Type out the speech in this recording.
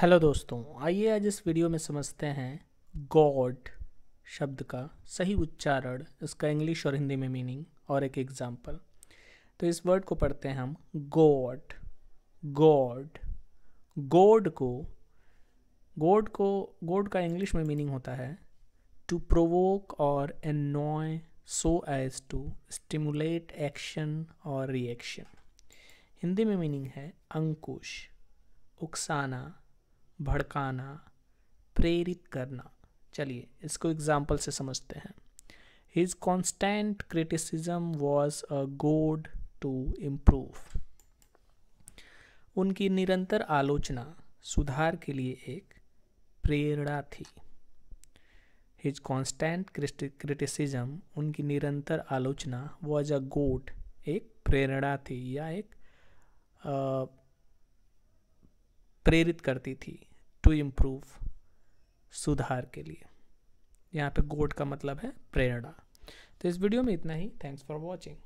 hello दोस्तों आइए आज इस वीडियो में समझते हैं गॉड शब्द का सही उच्चारण इसका इंग्लिश और हिंदी में मीनिंग और एक एग्जाम्पल तो इस वर्ड को पढ़ते हैं हम गॉड गॉड गॉड को गॉड को गॉड का इंग्लिश में मीनिंग होता है टू प्रोवोक और annoy so as to stimulate action और रिएक्शन हिंदी में मीनिंग है अंकुश उकसाना भड़काना प्रेरित करना चलिए इसको एग्जाम्पल से समझते हैं his constant criticism was a goad to improve उनकी निरंतर आलोचना सुधार के लिए एक प्रेरणा थी हिज कॉन्स्टेंट क्रिटिसिज्म उनकी निरंतर आलोचना वॉज अ गोड एक प्रेरणा थी या एक प्रेरित करती थी टू इम्प्रूव सुधार के लिए यहाँ पे गोड का मतलब है प्रेरणा तो इस वीडियो में इतना ही थैंक्स फॉर वॉचिंग